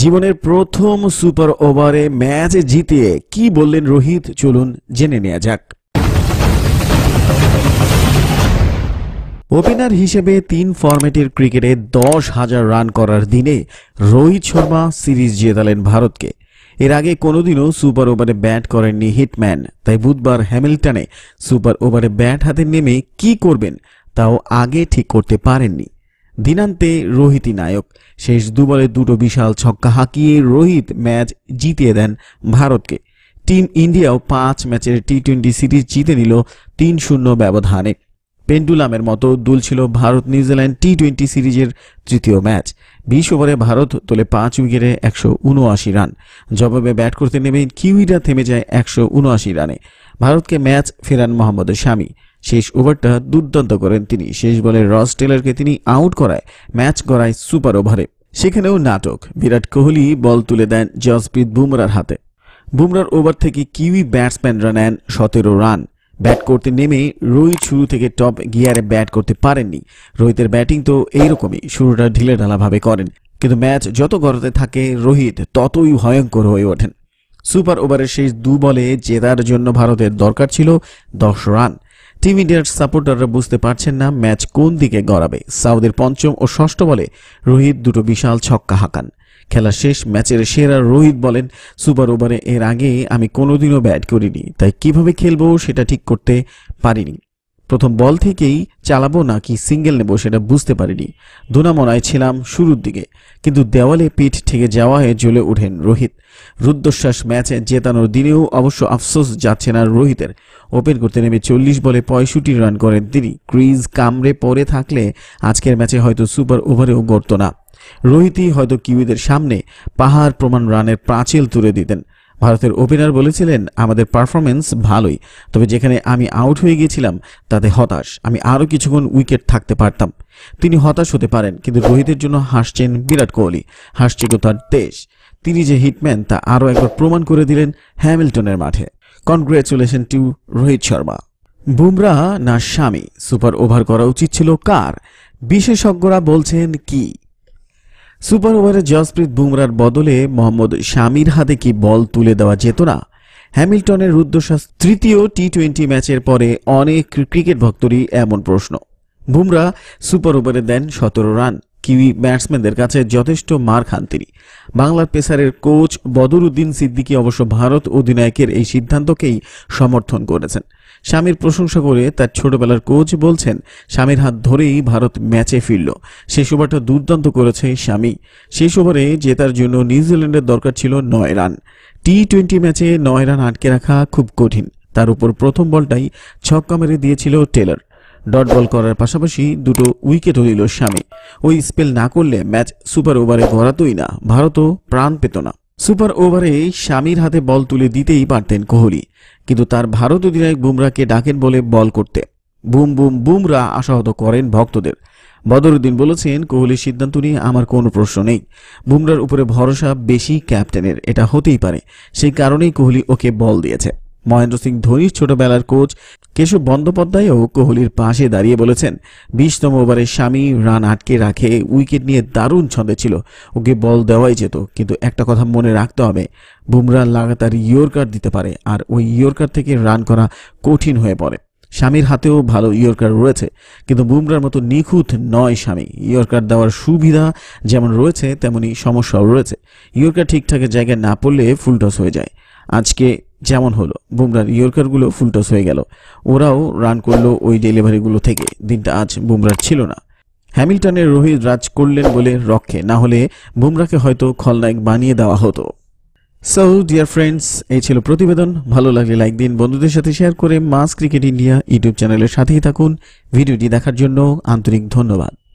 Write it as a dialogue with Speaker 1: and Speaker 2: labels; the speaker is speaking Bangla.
Speaker 1: জীবনের প্রথম সুপার ওভারে ম্যাচ জিতিয়ে কি বললেন রোহিত চলুন জেনে নেওয়া যাক ওপেনার হিসেবে তিন ফর্মেটের ক্রিকেটে দশ হাজার রান করার দিনে রোহিত শর্মা সিরিজ জেতালেন ভারতকে এর আগে কোনোদিনও সুপার ওভারে ব্যাট করেননি হিটম্যান তাই বুধবার হ্যামিল্টনে সুপার ওভারে ব্যাট হাতে নেমে কি করবেন তাও আগে ঠিক করতে পারেননি দিনান্তে রোহিতই নায়ক শেষ দুবলে দুটো বিশাল ছক্কা হাঁকিয়ে রোহিত ম্যাচ জিতিয়ে দেন ভারতকে টিম ইন্ডিয়াও পাঁচ ম্যাচের টি টোয়েন্টি সিরিজ জিতে নিল তিন শূন্য ব্যবধানে পেন্ডুলামের মতো দুল ছিল ভারত নিউজিল্যান্ড টি টোয়েন্টি সিরিজের তৃতীয় ম্যাচ বিশ ওভারে ভারত তোলে পাঁচ উইকেটে একশো উনআশি রান জবাবে ব্যাট করতে নেমে কিউইরা থেমে যায় একশো উনআশি রানে ভারতকে ম্যাচ ফেরান মোহাম্মদ শামী শেষ ওভারটা দুর্দান্ত করেন তিনি শেষ বলে রস টেলারকে তিনি আউট করায় ম্যাচ গড়ায় সুপার ওভারে সেখানেও নাটক বিরাট কোহলি বল তুলে দেন জসপ্রীত বুমরার হাতে বুমরার ওভার থেকে কিউই ব্যাটসম্যানরা নেন সতেরো রান ব্যাট করতে নেমে রোহিত শুরু থেকে টপ গিয়ারে ব্যাট করতে পারেননি রোহিতের ব্যাটিং তো এইরকমই শুরুটা ঢিলে ঢালাভাবে করেন কিন্তু ম্যাচ যত গড়তে থাকে রোহিত ততই ভয়ঙ্কর হয়ে ওঠেন সুপার ওভারের শেষ দু বলে জেতার জন্য ভারতের দরকার ছিল দশ রান টিম ইন্ডিয়ার সাপোর্টাররা বুঝতে পারছেন না ম্যাচ কোন দিকে গড়াবে সাউদের পঞ্চম ও ষষ্ঠ বলে রোহিত দুটো বিশাল ছক্কা হাঁকান খেলা শেষ ম্যাচের সেরা রোহিত বলেন সুপার ওভারে এর আগে আমি কোনোদিনও ব্যাট করিনি তাই কিভাবে খেলবো সেটা ঠিক করতে পারিনি প্রথম বল থেকেই চালাবো নাকি সিঙ্গেল নেব সেটা বুঝতে পারিনি দোনামনায় ছিলাম শুরুর দিকে কিন্তু দেওয়ালে পিঠ ঠেকে যাওয়ায় জ্বলে ওঠেন রোহিত রুদ্ধশ্বাস ম্যাচে জেতানোর দিনেও অবশ্য আফসোস যাচ্ছে না রোহিতের ওপেন করতে নেমে চল্লিশ বলে পঁয়ষট্টি রান করেন তিনি ক্রিজ কামড়ে পড়ে থাকলে আজকের ম্যাচে হয়তো সুপার ওভারেও গড়ত না রোহিতই হয়তো কিউইদের সামনে পাহাড় প্রমাণ রানের প্রাচীল তুলে দিতেন ভারতের ওপেনার বলেছিলেন আমাদের পারফরমেন্স ভালোই তবে যেখানে আমি আউট হয়ে গিয়েছিলাম তাতে হতাশ আমি আরও কিছুক্ষণ উইকেট থাকতে পারতাম তিনি হতাশ হতে পারেন কিন্তু রোহিতের জন্য হাসছেন বিরাট কোহলি হাসছিল তার দেশ তিনি যে হিটম্যান তা আরও একবার প্রমাণ করে দিলেন হ্যামিল্টনের মাঠে কনগ্রেচুলেশন টু রোহিত শর্মা বুমরা না স্বামী সুপার ওভার করা উচিত ছিল কার বিশেষজ্ঞরা বলছেন কি সুপার ওভারে জসপ্রীত বুমরার বদলে মোহাম্মদ স্বামীর হাতে কি বল তুলে দেওয়া যেত না হ্যামিল্টনের রুদ্ধশ্বাস তৃতীয় টি টোয়েন্টি ম্যাচের পরে অনেক ক্রিকেট ভক্তরই এমন প্রশ্ন বুমরা সুপার ওভারে দেন সতেরো রান কিউই ব্যাটসম্যানদের কাছে যথেষ্ট মার খান তিনি বাংলার পেসারের কোচ বদরুদ্দিন সিদ্দিকি অবশ্য ভারত অধিনায়কের এই সিদ্ধান্তকেই সমর্থন করেছেন স্বামীর প্রশংসা করে তার ছোটবেলার কোচ বলছেন স্বামীর হাত ধরেই ভারত ম্যাচে ফিরল শেষ ওভারটা দুর্দান্ত করেছে স্বামী শেষ ওভারে জেতার জন্য নিউজিল্যান্ডের দরকার ছিল নয় রান টি টোয়েন্টি ম্যাচে নয় রান আটকে রাখা খুব কঠিন তার উপর প্রথম বলটাই ছক্কা মেরে দিয়েছিল টেলার ডট বল করার পাশাপাশি দুটো উইকেট হলিল স্বামী ওই স্পেল না করলে ম্যাচ সুপার ওভারে গড়াতই না ভারতও প্রাণ পেত না সুপার ওভারে স্বামীর হাতে বল তুলে দিতেই পারতেন কোহলি কিন্তু তার ভারত অধিনায়ক বুমরাকে ডাকেন বলে বল করতে বুম বুম বুমরা আশাহত করেন ভক্তদের বদরুদ্দিন বলেছেন কোহলির সিদ্ধান্ত নিয়ে আমার কোনো প্রশ্ন নেই বুমরার উপরে ভরসা বেশি ক্যাপ্টেনের এটা হতেই পারে সেই কারণেই কোহলি ওকে বল দিয়েছে মহেন্দ্র সিং ধোনির ছোটবেলার কোচ কেশব বন্দ্যোপাধ্যায়ও কোহলির পাশে দাঁড়িয়ে বলেছেন বিশতম ওভারে স্বামী রান আটকে রাখে উইকেট নিয়ে দারুণ ছন্দে ছিল ওকে বল দেওয়াই যেত কিন্তু একটা কথা মনে রাখতে হবে বুমরা লাগাতার ইয়র্কার দিতে পারে আর ওই ইয়র্কার থেকে রান করা কঠিন হয়ে পড়ে স্বামীর হাতেও ভালো ইয়র্কার রয়েছে কিন্তু বুমরার মতো নিখুঁত নয় স্বামী ইয়র্কার দেওয়ার সুবিধা যেমন রয়েছে তেমনই সমস্যাও রয়েছে ইয়র্কার ঠিকঠাক জায়গায় না পড়লে ফুলটস হয়ে যায় আজকে যেমন হলো বুমরার ইয়র্কারগুলো ফুলটস হয়ে গেল ওরাও রান করলো ওই ডেলিভারিগুলো থেকে দিনটা আজ বুমরার ছিল না হ্যামিল্টনের রোহিত রাজ করলেন বলে রক্ষে না হলে বুমরাকে হয়তো খলনায়ক বানিয়ে দেওয়া হতো সো ডিয়ার ফ্রেন্ডস এই ছিল প্রতিবেদন ভালো লাগলে লাইক দিন বন্ধুদের সাথে শেয়ার করে মাস ক্রিকেট ইন্ডিয়া ইউটিউব চ্যানেলের সাথেই থাকুন ভিডিওটি দেখার জন্য আন্তরিক ধন্যবাদ